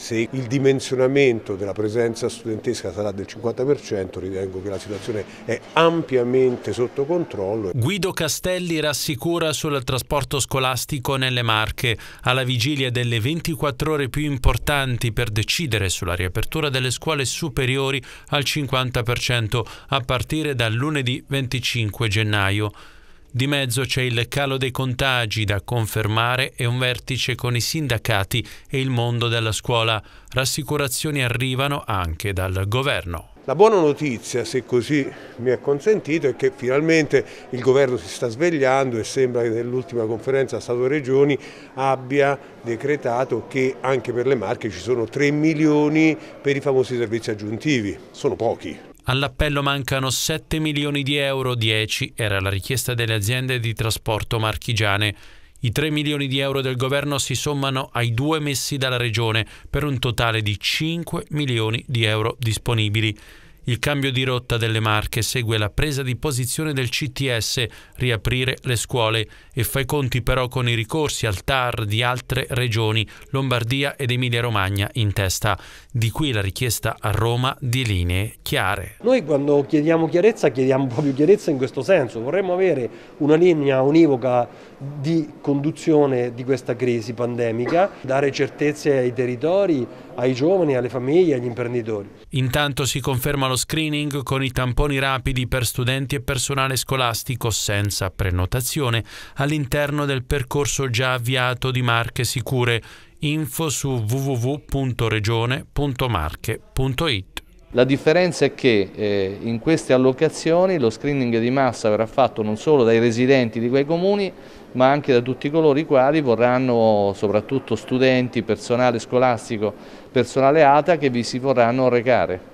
Se il dimensionamento della presenza studentesca sarà del 50%, ritengo che la situazione è ampiamente sotto controllo. Guido Castelli rassicura sul trasporto scolastico nelle Marche. Alla vigilia delle 24 ore più importanti per decidere sulla riapertura delle scuole superiori al 50% a partire dal lunedì 25 gennaio. Di mezzo c'è il calo dei contagi da confermare e un vertice con i sindacati e il mondo della scuola. Rassicurazioni arrivano anche dal governo. La buona notizia, se così mi è consentito, è che finalmente il governo si sta svegliando e sembra che nell'ultima conferenza Stato-Regioni abbia decretato che anche per le Marche ci sono 3 milioni per i famosi servizi aggiuntivi. Sono pochi, All'appello mancano 7 milioni di euro, 10 era la richiesta delle aziende di trasporto marchigiane. I 3 milioni di euro del governo si sommano ai 2 messi dalla regione per un totale di 5 milioni di euro disponibili. Il cambio di rotta delle Marche segue la presa di posizione del CTS, riaprire le scuole, e fa i conti però con i ricorsi al TAR di altre regioni, Lombardia ed Emilia-Romagna in testa. Di qui la richiesta a Roma di linee chiare. Noi quando chiediamo chiarezza chiediamo proprio chiarezza in questo senso, vorremmo avere una linea univoca di conduzione di questa crisi pandemica, dare certezze ai territori ai giovani, alle famiglie, agli imprenditori. Intanto si conferma lo screening con i tamponi rapidi per studenti e personale scolastico senza prenotazione all'interno del percorso già avviato di Marche Sicure. Info su www.regione.marche.it la differenza è che eh, in queste allocazioni lo screening di massa verrà fatto non solo dai residenti di quei comuni, ma anche da tutti coloro i quali vorranno, soprattutto studenti, personale scolastico, personale ATA, che vi si vorranno recare.